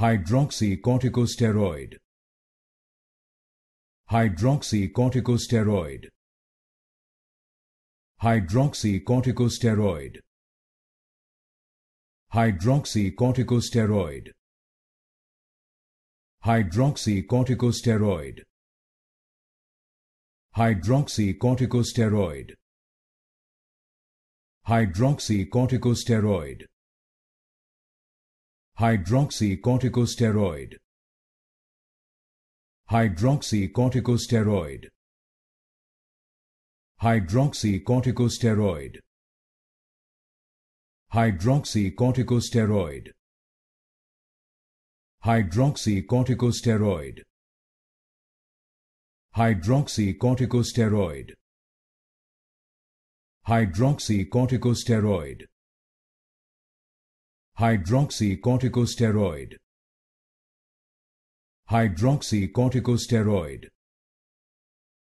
hydroxycorticosteroid hydroxycorticosteroid hydroxycorticosteroid hydroxycorticosteroid hydroxycorticosteroid hydroxycorticosteroid hydroxycorticosteroid hydroxycorticosteroid hydroxycorticosteroid hydroxycorticosteroid hydroxycorticosteroid hydroxycorticosteroid hydroxycorticosteroid hydroxycorticosteroid hydroxycorticosteroid hydroxycorticosteroid